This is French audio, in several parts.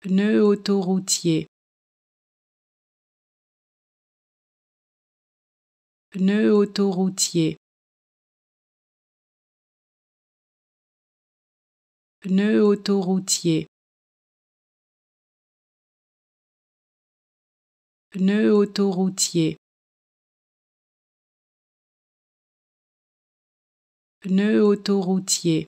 Pneu autoroutier. Pneu autoroutier. Pneu autoroutier. Pneu autoroutier. Pneu autoroutier.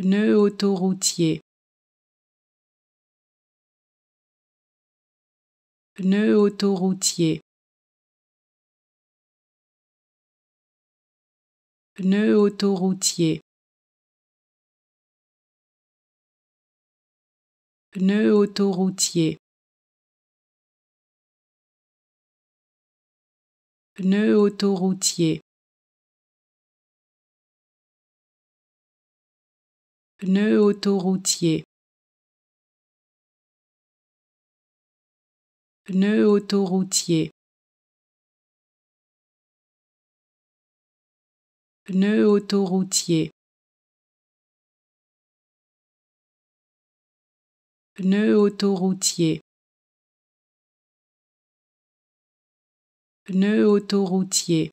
pneus autoroutier. pneus autoroutier. pneus autoroutier. pneus autoroutier. Pneus autoroutier. Pneus autoroutier Pneus autoroutier Pneus autoroutier Pneus autoroutier Pneus autoroutier